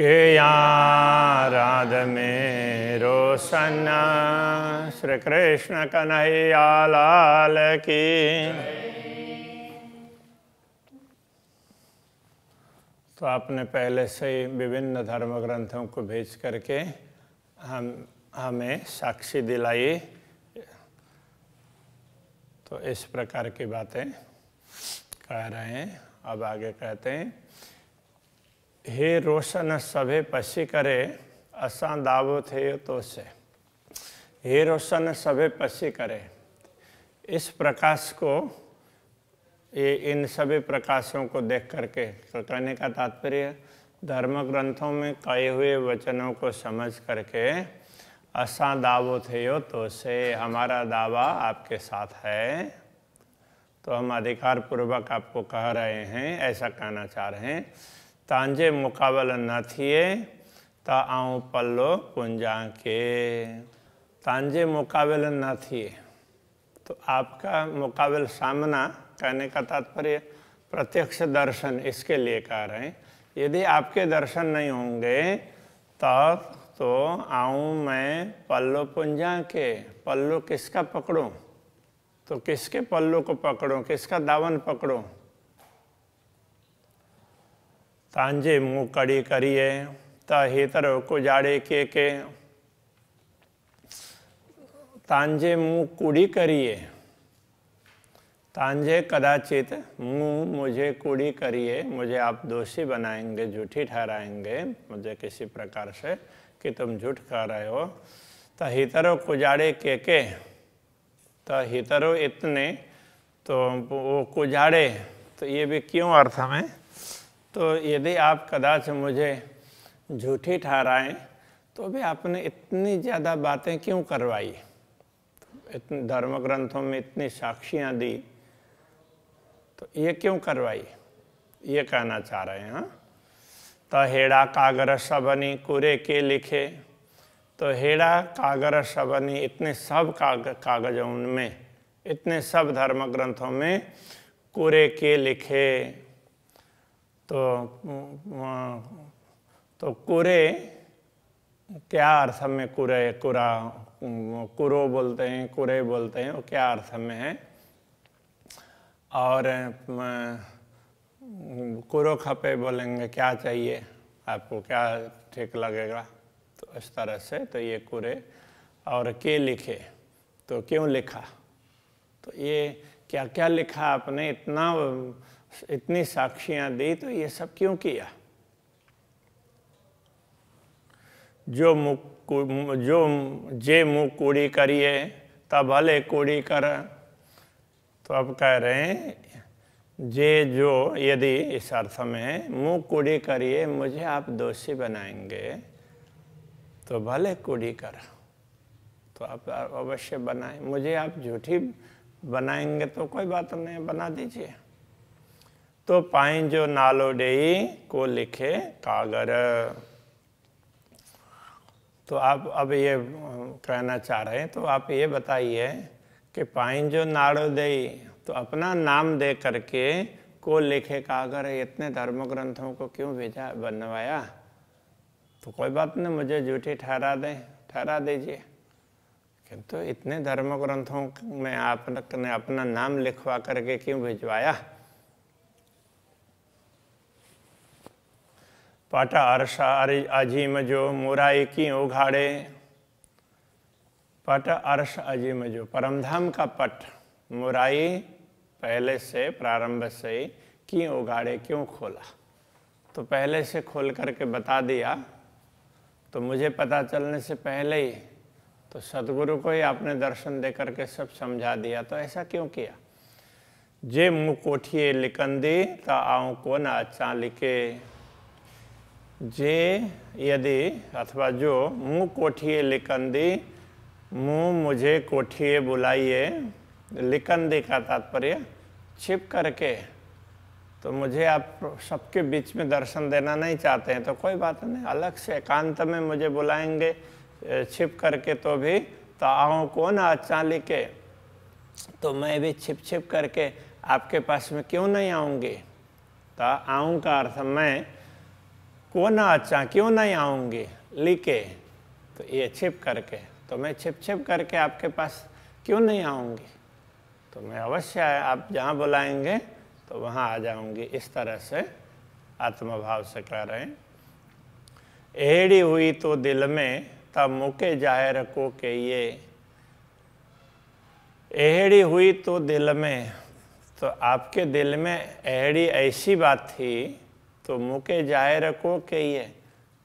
के राध मेरो सन्ना श्री कृष्ण कन्हैया लाल की तो आपने पहले से ही विभिन्न धर्म ग्रंथों को भेज करके हम हमें साक्षी दिलाई तो इस प्रकार की बातें कह रहे हैं अब आगे कहते हैं हे रोशन सभे पसी करे असा दावो थे तो से हे रोशन सभे पसी करे इस प्रकाश को ये इन सभी प्रकाशों को देख करके कहने का तात्पर्य धर्म ग्रंथों में कहे हुए वचनों को समझ करके असा दावो थे तो से हमारा दावा आपके साथ है तो हम अधिकार पूर्वक आपको कह रहे हैं ऐसा कहना चाह रहे हैं तांजे मुकाबल न थिए ता पल्लो पुंजा के तांजे मुकाबले न थिए तो आपका मुकाबल सामना कहने का तात्पर्य प्रत्यक्ष दर्शन इसके लिए कह रहे हैं यदि आपके दर्शन नहीं होंगे तब तो आऊँ मैं पल्लो पुंजा के पल्लो किसका पकड़ूँ तो किसके पल्लू को पकड़ूँ किसका दावन पकड़ूँ तांजे मुँह कड़ी करिए तहितर कुजाड़े के के तांजे मुँह कुड़ी करिए तांजे कदाचित मुँह मुझे कुड़ी करिए मुझे आप दोषी बनाएंगे झूठी ठहराएंगे मुझे किसी प्रकार से कि तुम झूठ कह रहे हो तहितरो कुजाड़े के के तहितरो इतने तो वो कुजाड़े तो ये भी क्यों अर्थ हमें तो यदि आप कदाच मुझे झूठी ठहराएं तो भी आपने इतनी ज़्यादा बातें क्यों करवाई इतने धर्म ग्रंथों में इतनी साक्षियाँ दी तो ये क्यों करवाई ये कहना चाह रहे हैं हाँ? तो हेड़ा कागर सबनी कुरे के लिखे तो हेड़ा कागर सबनी इतने सब काग कागजों में इतने सब धर्म ग्रंथों में कुरे के लिखे तो तो कुरे क्या अर्थ में कुरे कुरा कुरो बोलते हैं कुरे बोलते हैं वो क्या अर्थ में है और कुरो खपे बोलेंगे क्या चाहिए आपको क्या ठीक लगेगा तो इस तरह से तो ये कुरे और के लिखे तो क्यों लिखा तो ये क्या क्या लिखा आपने इतना इतनी साक्षियां दी तो ये सब क्यों किया जो मुकु जो जे मुँह कूड़ी करिए तब भले कूड़ी कर तो अब कह रहे हैं जे जो यदि इस अर्थ में मुँह कूड़ी करिए मुझे आप दोषी बनाएंगे तो भले कूड़ी कर तो आप अवश्य बनाए मुझे आप झूठी बनाएंगे तो कोई बात नहीं बना दीजिए तो नालो डे को लिखे कागर तो आप अब ये कहना चाह रहे हैं तो आप ये बताइए कि पाई जो नाड़ो दे तो अपना नाम दे करके को लिखे कागर इतने धर्म ग्रंथों को क्यों भेजा बनवाया तो कोई बात नहीं मुझे झूठी ठहरा दे ठहरा दीजिए किंतु इतने धर्म ग्रंथों में आपने अपना नाम लिखवा करके क्यों भिजवाया पाटा अरसार अजीम जो मुराई की उघाड़े पट अर्श अजीम जो परमधाम का पट मुराई पहले से प्रारंभ से ही क्यों उगाड़े क्यों खोला तो पहले से खोल करके बता दिया तो मुझे पता चलने से पहले ही तो सदगुरु को ही आपने दर्शन दे करके सब समझा दिया तो ऐसा क्यों किया जे मुकोठिए लिकंदी ता आऊँ को ना लिखे जे यदि अथवा जो मुँह कोठिए लिकंदी मुँह मुझे कोठिए बुलाइए लिकंदी का तात्पर्य छिप करके तो मुझे आप सबके बीच में दर्शन देना नहीं चाहते हैं तो कोई बात नहीं अलग से एकांत में मुझे बुलाएंगे छिप करके तो भी तो आओ कौन अच्छा के तो मैं भी छिप छिप करके आपके पास में क्यों नहीं आऊँगी तो आऊँ का अर्थ मैं को ना अच्छा क्यों नहीं आऊंगी लिखे तो ये छिप करके तो मैं छिप छिप करके आपके पास क्यों नहीं आऊँगी तो मैं अवश्य आप जहाँ बुलाएंगे तो वहाँ आ जाऊँगी इस तरह से आत्मभाव से कह रहे हैं एड़ी हुई तो दिल में तब मुके जाए रखो के ये एहड़ी हुई तो दिल में तो आपके दिल में एहड़ी ऐसी बात थी तो मुके जायर को कहिए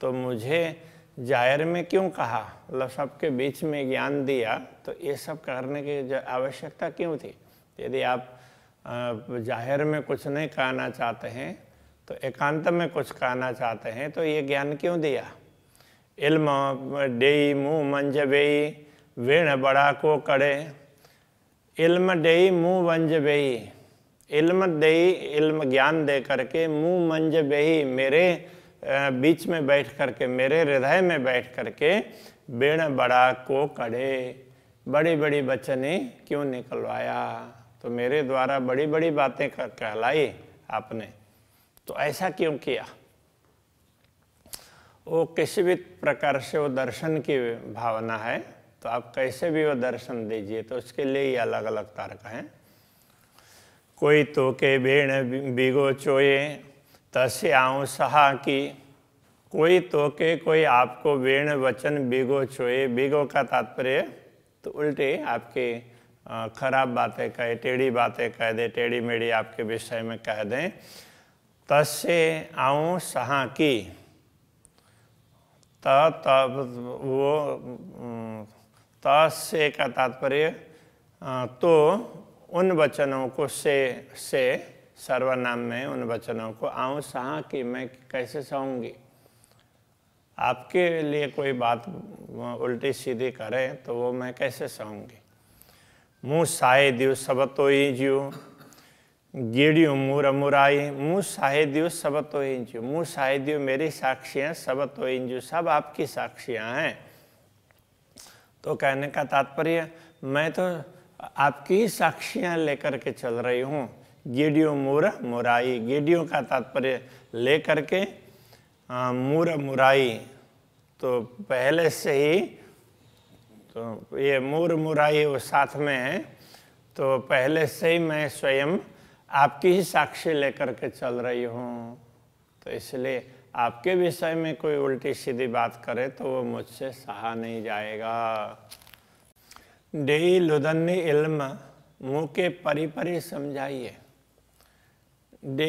तो मुझे जायर में क्यों कहा मतलब सबके बीच में ज्ञान दिया तो ये सब करने की आवश्यकता क्यों थी यदि आप जाहिर में कुछ नहीं कहना चाहते हैं तो एकांत में कुछ कहना चाहते हैं तो ये ज्ञान क्यों दिया इल्म डेई मुँह मंजबेई वेण बड़ा को कड़े इल्म डेई मुँह बेई इल्म दे इल्म ज्ञान दे करके मुँह मंज बेही मेरे बीच में बैठ करके मेरे हृदय में बैठ करके बेण बड़ा को कड़े बड़ी बड़ी बचने क्यों निकलवाया तो मेरे द्वारा बड़ी बड़ी बातें कर कहलाई आपने तो ऐसा क्यों किया वो किसी भी प्रकार से वो दर्शन की भावना है तो आप कैसे भी वो दर्शन दीजिए तो उसके लिए ही अलग अलग तारक हैं तो के बेण बिगो चोए तसे आऊँ सहा की कोई तो के कोई आपको बेण वचन बिगो चोए बिगो का तात्पर्य तो उल्टे आपके खराब बातें कहे टेढ़ी बातें कह दे टेढ़ी मेढ़ी आपके विषय में कह दें तसे आऊँ सहा की त तब वो तसे का तात्पर्य तो उन वचनों को से से सर्वनाम में उन वचनों को आऊँ सहा कि मैं कैसे सहूँगी आपके लिए कोई बात उल्टी सीधी करे तो वो मैं कैसे सहूँगी मुँह साहे दियो सब तो ही जियो गेड़ियो मुर मुराई मुँह साहे दियो सब तो ही जियो मुँह साहे दियो मेरी साक्षियाँ सब तो ही जियो सब आपकी साक्षियाँ हैं तो कहने का तात्पर्य मैं तो आपकी साक्षियां लेकर के चल रही हूँ गेडियो मूर मुराई गेडियो का तात्पर्य लेकर के मूर मुराई तो पहले से ही तो ये मूर मुराई वो साथ में है तो पहले से ही मैं स्वयं आपकी ही साक्षी लेकर के चल रही हूँ तो इसलिए आपके विषय में कोई उल्टी सीधी बात करे तो वो मुझसे सहा नहीं जाएगा डे लुदन इल्म मुँह के परी परी समझाइए डे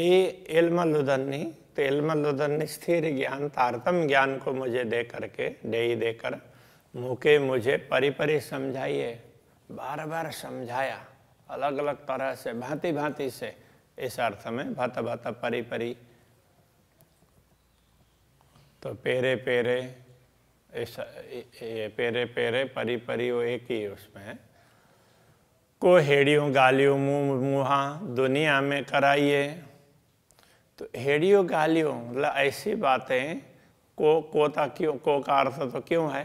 इल्म लुदन्नी तो इल्म लुदन्नी स्थिर ज्ञान तारतम ज्ञान को मुझे दे करके दे देकर मुँह के मुझे परी परी समझाइए बार बार समझाया अलग अलग तरह से भांति भांति से इस अर्थ में भत भत परी परी तो पेरे पेरे पेरे पेरे परी परी वो एक ही उसमें को हेड़ियों गालियों मुँह मुहा दुनिया में कराइए तो हेड़ियों गालियों मतलब ऐसी बातें को कोता क्यों को का अर्थ तो क्यों है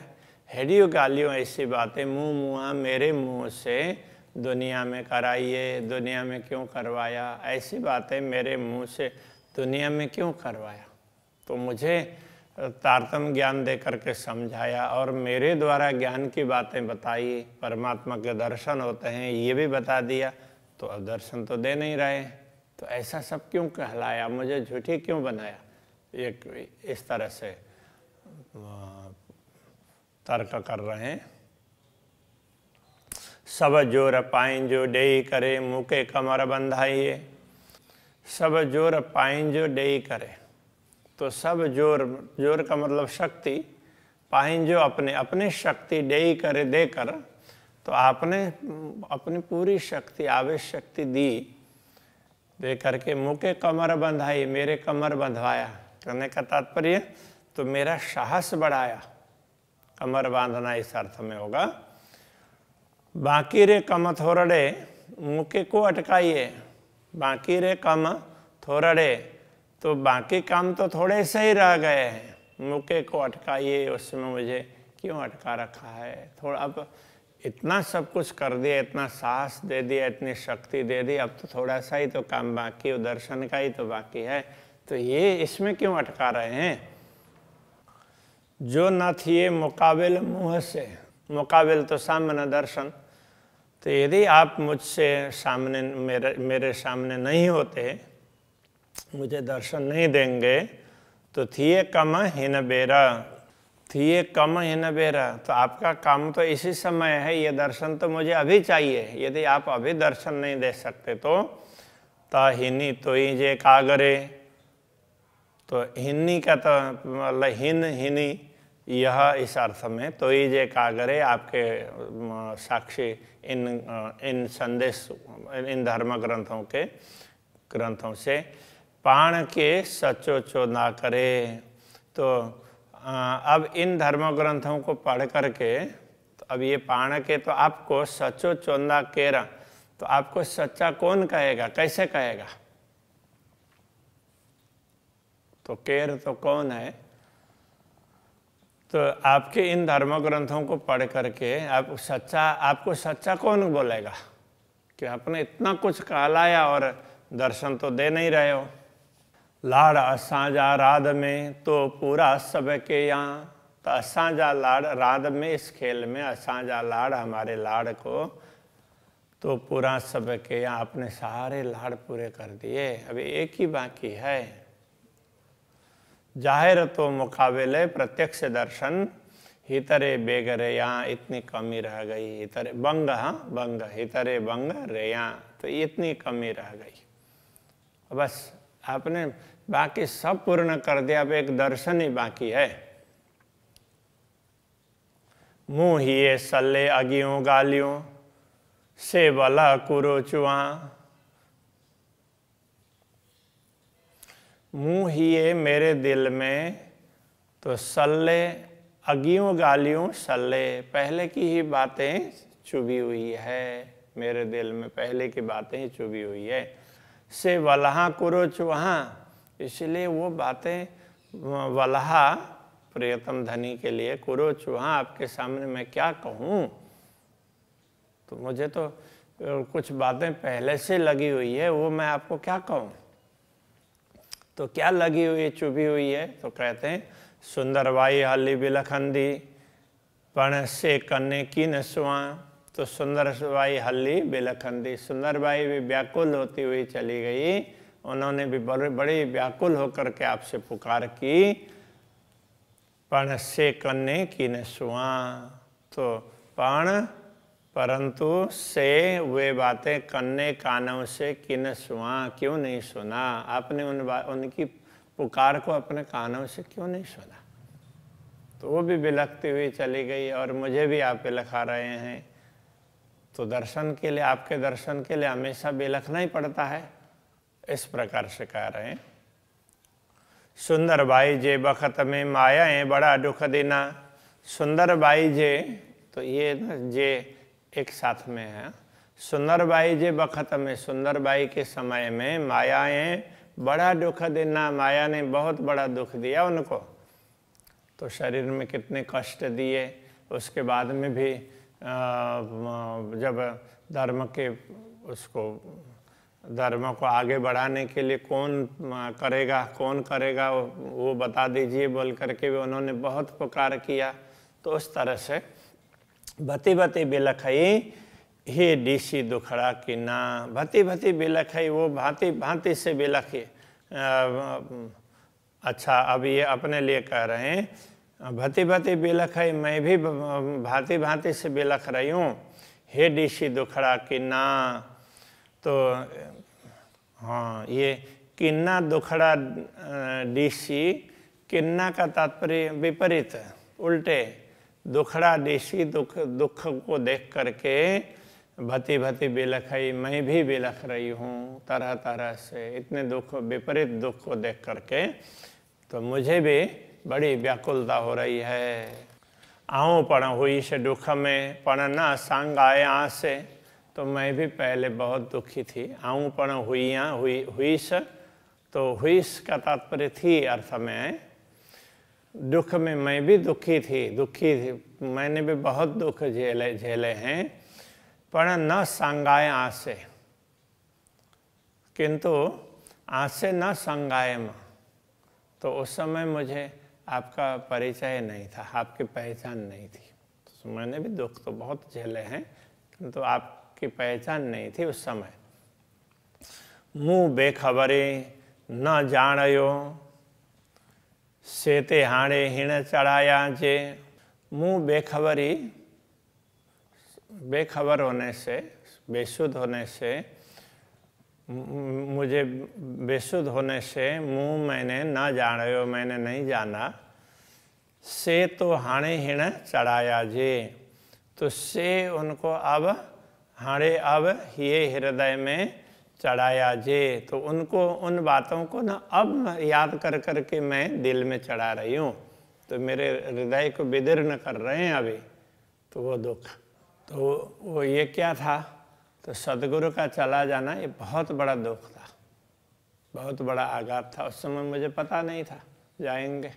हेड़ियों गालियों ऐसी बातें मुँह मुहा मेरे मुँह से दुनिया में कराइए दुनिया में क्यों करवाया ऐसी बातें मेरे मुँह से दुनिया में क्यों करवाया तो मुझे तारतम ज्ञान दे करके समझाया और मेरे द्वारा ज्ञान की बातें बताई परमात्मा के दर्शन होते हैं ये भी बता दिया तो अब दर्शन तो दे नहीं रहे तो ऐसा सब क्यों कहलाया मुझे झूठी क्यों बनाया एक इस तरह से तर्क कर रहे हैं सब जोर पाइन जो डे करे मुके कमर बंधाइए सब जोर पाइन जो डे करे तो सब जोर जोर का मतलब शक्ति जो अपने अपनी शक्ति डेई करे देकर तो आपने अपनी पूरी शक्ति आवेश शक्ति दी दे करके मुके कमर बंधाई मेरे कमर बंधवाया कहने का तात्पर्य तो मेरा साहस बढ़ाया कमर बांधना इस अर्थ में होगा बाकी रे कम थोरड़े मुके को अटकाइए बाकी रे कम थोरड़े तो बाकी काम तो थोड़े से ही रह गए हैं मुके को अटकाइए उसमें मुझे क्यों अटका रखा है थोड़ा अब इतना सब कुछ कर दिया इतना साहस दे दिया इतनी शक्ति दे दी अब तो थोड़ा सा ही तो काम बाकी दर्शन का ही तो बाकी है तो ये इसमें क्यों अटका रहे हैं जो न थिए मुकाबिल मुँह से मुकाबिल तो सामने दर्शन तो यदि आप मुझसे सामने मेरे मेरे सामने नहीं होते मुझे दर्शन नहीं देंगे तो थिए कम हिन बेरा थिए कम हिन बेरा तो आपका काम तो इसी समय है ये दर्शन तो मुझे अभी चाहिए यदि आप अभी दर्शन नहीं दे सकते तो हिनी तो ही जे कागरे तो हिन्नी का तो मतलब हिन हिनी यह इस अर्थ में तो ही जे कागरे आपके साक्षी इन इन संदेश इन धर्म ग्रंथों के ग्रंथों से पाण के सचोचो ना करे तो अब इन धर्म ग्रंथों को पढ़ करके तो अब ये पाण के तो आपको सचो चोंदा केरा तो आपको सच्चा कौन कहेगा कैसे कहेगा तो केर तो कौन है तो आपके इन धर्म ग्रंथों को पढ़ करके आप सच्चा आपको सच्चा कौन बोलेगा कि आपने इतना कुछ कहलाया और दर्शन तो दे नहीं रहे हो लाड़ असांजा राध में तो पूरा सब के यहाँ तो असांजा लाड़ राध में इस खेल में असांजा लाड़ हमारे लाड़ को तो पूरा सब के यहाँ अपने सारे लाड़ पूरे कर दिए अभी एक ही बाकी है जाहिर तो मुकाबले प्रत्यक्ष दर्शन हितरे बेगरे यहाँ इतनी कमी रह गई इतरे बंग हाँ बंग हितरे बंग रे यहाँ तो इतनी कमी रह गई बस आपने बाकी सब पूर्ण कर दिया अब एक दर्शन ही बाकी है मुंह ही सल्ले अगियों गालियों से बला कुरो चुआ मुंह ही मेरे दिल में तो सल्ले अगियों गालियों सल्ले पहले की ही बातें चुभी हुई है मेरे दिल में पहले की बातें ही चुभी हुई है से वलहा कुरुच वहाँ इसलिए वो बातें वलहा प्रियतम धनी के लिए कुरुच वहाँ आपके सामने मैं क्या कहूँ तो मुझे तो कुछ बातें पहले से लगी हुई है वो मैं आपको क्या कहूँ तो क्या लगी हुई है चुभी हुई है तो कहते हैं सुंदर वाई हली बिलखंदी पण से कन्ने की नसुआ तो बाई हल्ली दी सुंदर बाई भी व्याकुल होती हुई चली गई उन्होंने भी बड़ी व्याकुल होकर के आपसे पुकार की पण से कन्ने की न सुहा तो पण परंतु से वे बातें कन्ने कानों से कि न सुहा क्यों नहीं सुना आपने उन उनकी पुकार को अपने कानों से क्यों नहीं सुना तो वो भी बिलखती हुई चली गई और मुझे भी आप बिलखा रहे हैं तो दर्शन के लिए आपके दर्शन के लिए हमेशा बिलखना ही पड़ता है इस प्रकार से कह रहे हैं सुंदर भाई जे बखत में माया है बड़ा दुख देना सुंदर भाई जे तो ये ना जे एक साथ में है सुंदर भाई जे बखत में सुंदर भाई के समय में मायाएं बड़ा दुख देना माया ने बहुत बड़ा दुख दिया उनको तो शरीर में कितने कष्ट दिए उसके बाद में भी जब धर्म के उसको धर्म को आगे बढ़ाने के लिए कौन करेगा कौन करेगा वो बता दीजिए बोल करके भी उन्होंने बहुत पुकार किया तो उस तरह से भती भती बिलखई हे डीसी दुखड़ा की ना भती भती बिलखई वो भांति भांति से बिलखी अच्छा अब ये अपने लिए कह रहे हैं भांति भांति बेला मैं भी भांति भांति से बिलख रही हूँ हे डीसी दुखड़ा किन्ना तो हाँ ये किन्ना दुखड़ा डीसी किन्ना का तात्पर्य विपरीत उल्टे दुखड़ा डीसी दुख दुख को देख करके भती भती बेलखई मैं भी बेलख रही हूँ तरह तरह से इतने दुख विपरीत दुख को देख करके तो मुझे भी बड़ी व्याकुलता हो रही है आओ पण हुई से दुख में पण ना संग आए आसे तो मैं भी पहले बहुत दुखी थी आऊ पण हुई हुई तो हुई स तो हुईस का तात्पर्य थी अर्थ में दुख में मैं भी दुखी थी दुखी थी मैंने भी बहुत दुख झेले झेले हैं पर न संगाए आसे किंतु आसे न संगाए तो उस समय मुझे आपका परिचय नहीं था आपकी पहचान नहीं थी तो मैंने भी दुख तो बहुत झेले हैं किंतु तो आपकी पहचान नहीं थी उस समय मुँह बेखबरे न जाणयो सेते हाणे हिण चढ़ाया जे मुँह बेखबरी बेखबर होने से बेसुद होने से मुझे बेसुध होने से मुँह मैंने ना जाने मैंने नहीं जाना से तो हाणे हिण चढ़ाया जे तो से उनको अब हाणे अब ये हृदय में चढ़ाया जे तो उनको उन बातों को ना अब याद कर कर के मैं दिल में चढ़ा रही हूँ तो मेरे हृदय को विदीर्ण कर रहे हैं अभी तो वो दुख तो वो ये क्या था तो सदगुरु का चला जाना ये बहुत बड़ा दुख था बहुत बड़ा आघात था उस समय मुझे पता नहीं था जाएंगे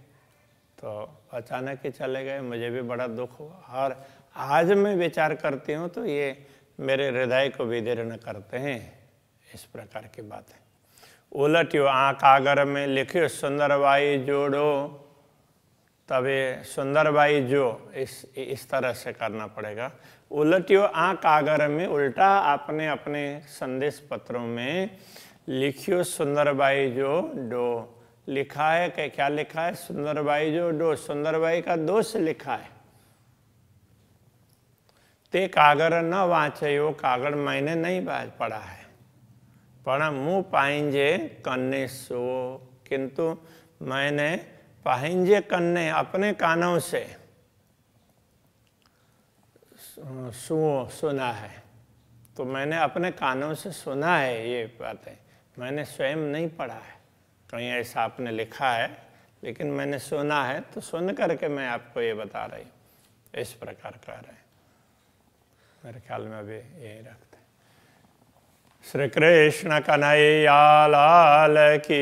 तो अचानक ही चले गए मुझे भी बड़ा दुख हुआ और आज मैं विचार करती हूँ तो ये मेरे हृदय को विदीर्ण करते हैं इस प्रकार की बातें उलटियो आँख आगर में लिखियो सुंदर बाई जोड़ो तब ये सुंदर बाई जो इस इस तरह से करना पड़ेगा उलटियो आ कागर में उल्टा आपने अपने संदेश पत्रों में लिखियो सुंदर बाई जो डो लिखा है क्या क्या लिखा है सुंदरबाई जो डो सुंदरबाई का दोष लिखा है ते कागर न वाचे वो कागर मैंने नहीं पढ़ा है पढ़ा मुँह पाइंजे कन्ने सो किंतु मैंने पाइंजे कन्ने अपने कानों से सुओ सुना है तो मैंने अपने कानों से सुना है ये बातें मैंने स्वयं नहीं पढ़ा है कहीं ऐसा आपने लिखा है लेकिन मैंने सुना है तो सुन करके मैं आपको ये बता रही हूँ इस प्रकार कह रहे हैं मेरे ख्याल में अभी यही रखते श्री कृष्ण कन्हैया लाल की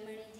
Latin